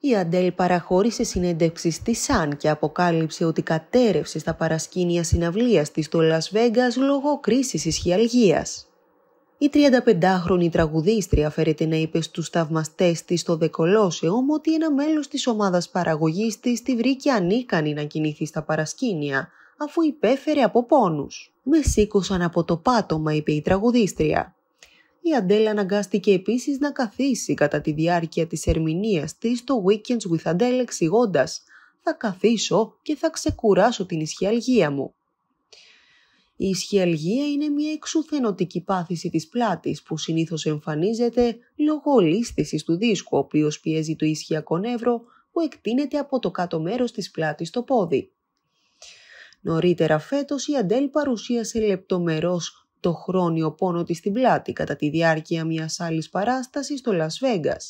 η Αντέλ παραχώρησε συνέντευξη στη Σαν και αποκάλυψε ότι κατέρευσε στα παρασκήνια συναυλίας της στο Las Vegas λόγω κρίσης ισχυαλγίας. Η 35χρονη τραγουδίστρια φέρεται να είπε στους σταυμαστές της στο Δεκολόσεο ότι ένα μέλος της ομάδας παραγωγής της τη βρήκε ανίκανη να κινηθεί στα παρασκήνια, αφού υπέφερε από πόνους. «Με σήκωσαν από το πάτωμα», είπε η τραγουδίστρια η Αντέλα αναγκάστηκε επίσης να καθίσει κατά τη διάρκεια της ερμηνείας της στο Weekends with Adele εξηγώντας «Θα καθίσω και θα ξεκουράσω την ισχυαλγία μου». Η ισχυαλγία είναι μια εξουθενωτική πάθηση της πλάτης που συνήθως εμφανίζεται λόγω λύστησης του δίσκου, ο οποίος πιέζει το ισχυακό νεύρο που εκτείνεται από το κάτω μέρος της πλάτης στο πόδι. Νωρίτερα φέτος η Αντέλ παρουσίασε λεπτομερώς το χρόνιο πόνο της στην πλάτη κατά τη διάρκεια μιας άλλης παράστασης στο Las Vegas.